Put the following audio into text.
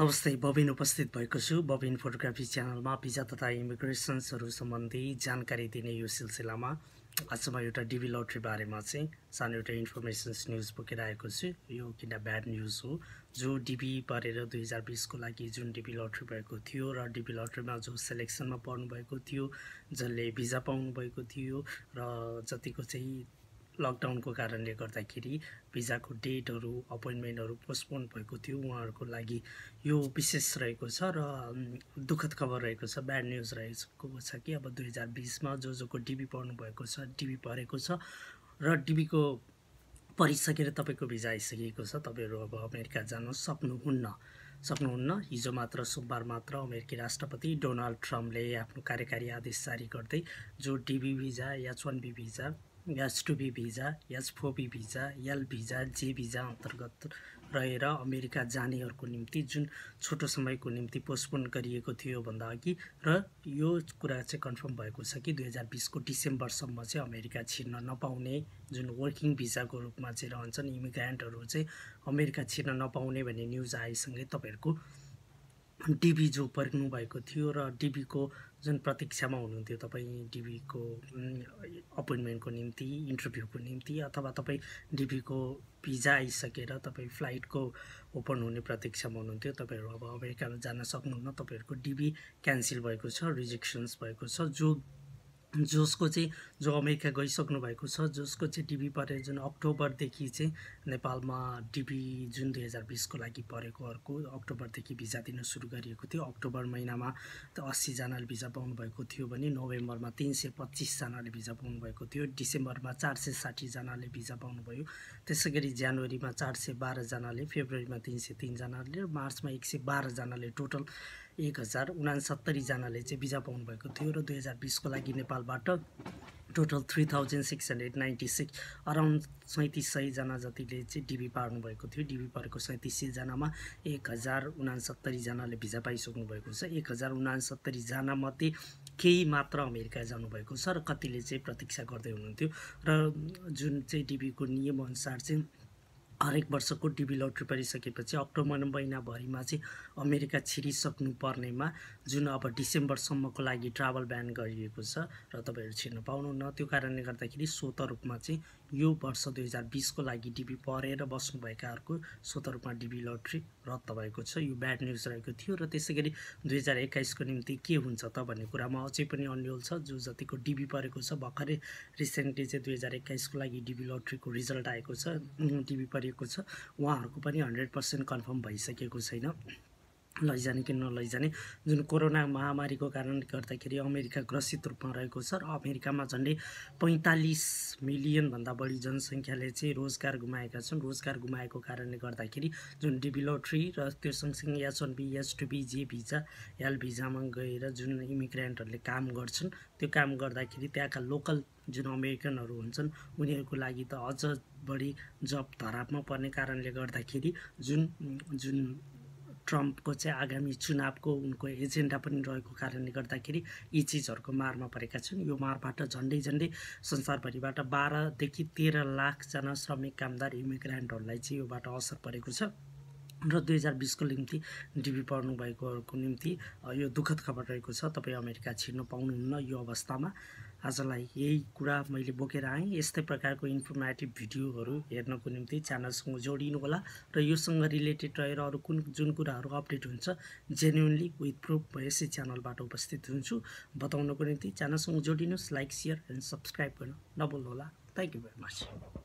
नमस्ते बबिन उपस्थित भएको छु बबिन फोटोग्राफी च्यानलमा भिजा तथा इमिग्रेसन्सहरू सम्बन्धी जानकारी दिने यो सिलसिलामा आज म एउटा डिबी लट्री बारेमा चाहिँ सानो एउटा इन्फर्मेसन्स न्युज बोकेर आएको छु यो किन ब्याड न्युज हो जो डिबी परेर दुई हजार बिसको लागि जुन डिबी लट्री भएको थियो र डिबी लट्रीमा जो सेलेक्सनमा पर्नुभएको थियो जसले भिजा पाउनुभएको थियो र जतिको चाहिँ लकडाउनको कारणले गर्दाखेरि भिजाको डेटहरू अपोइन्टमेन्टहरू पोस्टपोन भएको थियो उहाँहरूको लागि यो विशेष रहेको छ र दुःखद खबर रहेको छ ब्याड न्युज रहेको छ कि अब दुई हजार बिसमा जो जोको डिबी भएको छ डिबी परेको छ र डिबीको परिसकेर तपाईँको भिजा आइसकेको छ तपाईँहरू अब अमेरिका जान सक्नुहुन्न सक्नुहुन्न हिजो मात्र सोमबार मात्र अमेरिकी राष्ट्रपति डोनाल्ड ट्रम्पले आफ्नो कार्यकारी आदेश जारी गर्दै जो डिबी भिजा या चन्बी visa S two B visa S four B visa L visa J visa अन्तर्गत रहेर अमेरिका जानेहरूको निम्ति जुन छोटो समयको निम्ति पोस्टपोन गरिएको थियो भन्दा अघि र यो कुरा चाहिँ कन्फर्म भएको छ कि दुई हजार बिसको डिसेम्बरसम्म चाहिँ अमेरिका छिर्न नपाउने जुन वर्किङ भिजाको रूपमा चाहिँ रहन्छन् इमिग्रान्टहरू चाहिँ अमेरिका छिर्न नपाउने भन्ने न्युज आएसँगै तपाईँहरूको डिबी जो पर्खिनु भएको थियो र डिबीको जुन प्रतीक्षामा हुनुहुन्थ्यो तपाईँ डिबीको अपोइन्टमेन्टको निम्ति इन्टरभ्यूको निम्ति अथवा तपाईँ डिबीको भिजा आइसकेर तपाईँ फ्लाइटको ओपन हुने प्रतीक्षामा हुनुहुन्थ्यो तपाईँहरू अब अमेरिकामा जान सक्नुहुन्न तपाईँहरूको डिबी क्यान्सल भएको छ रिजेक्सन्स भएको छ जो जसको चाहिँ जो अमेरिका गइसक्नु भएको छ जसको चाहिँ डिबी परे जुन अक्टोबरदेखि चाहिँ नेपालमा डिबी जुन दुई हजार बिसको लागि परेको अर्को अक्टोबरदेखि भिजा दिन सुरु गरिएको थियो अक्टोबर महिनामा त अस्सीजनाले भिजा पाउनुभएको थियो भने नोभेम्बरमा तिन सय पच्चिसजनाले भिजा पाउनुभएको थियो डिसेम्बरमा चार सय साठीजनाले भिजा पाउनुभयो त्यसै गरी जनवरीमा चार सय बाह्रजनाले फेब्रुअरीमा तिन सय तिनजनाले मार्चमा एक सय बाह्रजनाले टोटल एक हजार उनासत्तरीजनाले चाहिँ भिजा पाउनुभएको थियो र दुई हजार बिसको लागि नेपालबाट total three thousand six hundred ninety six around सैँतिस सयजना जतिले चाहिँ डिबी पार्नुभएको थियो डिबी पारेको सैँतिस सयजनामा एक हजार उनासत्तरीजनाले भिजा पाइसक्नु भएको छ एक हजार उनासत्तरीजनामध्ये केही मात्र अमेरिका जानुभएको छ र कतिले चाहिँ प्रतीक्षा गर्दै हुनुहुन्थ्यो र जुन चाहिँ डिबीको नियमअनुसार चाहिँ हरेक वर्षको डिबी लट्री परिसकेपछि अक्टोबर महिनाभरिमा चाहिँ अमेरिका छिरिसक्नु पर्नेमा जुन अब डिसेम्बरसम्मको लागि ट्राभल ब्यान गरिएको छ र तपाईँहरू छिर्न पाउनुहुन्न त्यो कारणले गर्दाखेरि स्वत रूपमा चाहिँ यो वर्ष दुई हजार बिसको लागि डिबी परेर बस्नुभएकाहरूको स्वत रूपमा डिबी लट्री रद्द भएको छ यो ब्याड न्युज रहेको थियो र त्यसै गरी दुई हजार एक्काइसको निम्ति के हुन्छ त भन्ने कुरामा अझै पनि अन्यल छ जो जतिको डिबी परेको छ भर्खरै रिसेन्टली चाहिँ दुई हजार एक्काइसको लागि डिबी लट्रीको रिजल्ट आएको छ डिबी परेको छ उहाँहरूको पनि हन्ड्रेड पर्सेन्ट कन्फर्म भइसकेको छैन लैजाने कि नलैजाने जुन कोरोना महामारीको कारणले गर्दाखेरि अमेरिका ग्रसित रूपमा रहेको छ र अमेरिकामा झन्डै पैँतालिस मिलियनभन्दा बढी जनसङ्ख्याले चाहिँ रोजगार गुमाएका छन् रोजगार गुमाएको कारणले गर्दाखेरि जुन डिभिलोट्री र त्यो सँगसँगै S one B S two B J visa L भिजामा गएर जुन इमिग्रेन्टहरूले काम गर्छन् त्यो काम गर्दाखेरि त्यहाँका लोकल जुन अमेरिकनहरू हुन्छन् उनीहरूको लागि त अझ बढी जब धरापमा पर्ने कारणले गर्दाखेरि जुन जुन ट्रम्पको चाहिँ आगामी चुनावको उनको एजेन्डा पनि रहेको कारणले गर्दाखेरि यी चिजहरूको मारमा परेका छन् यो मारबाट झन्डै झन्डै संसारभरिबाट बाह्रदेखि तेह्र लाखजना श्रमिक कामदार इमिग्रान्टहरूलाई चाहिँ योबाट असर परेको छ र दुई हजार बिसको निम्ति डिबी भएकोहरूको निम्ति यो दुःखद खबर रहेको छ तपाईँ अमेरिका छिर्न पाउनुहुन्न यो अवस्थामा आजलाई यही कुरा मैले बोकेर आएँ यस्तै प्रकारको इन्फर्मेटिभ भिडियोहरू हेर्नको निम्ति च्यानलसँग जोडिनु होला र योसँग रिलेटेड रहेर अरू कुन जुन कुराहरू अपडेट हुन्छ जेन्युनली विथ प्रुफ म च्यानलबाट उपस्थित हुन्छु बताउनको निम्ति च्यानलसँग जोडिनुहोस् लाइक सेयर एन्ड सब्सक्राइब गर्न होला थ्याङ्क यू भेरी मच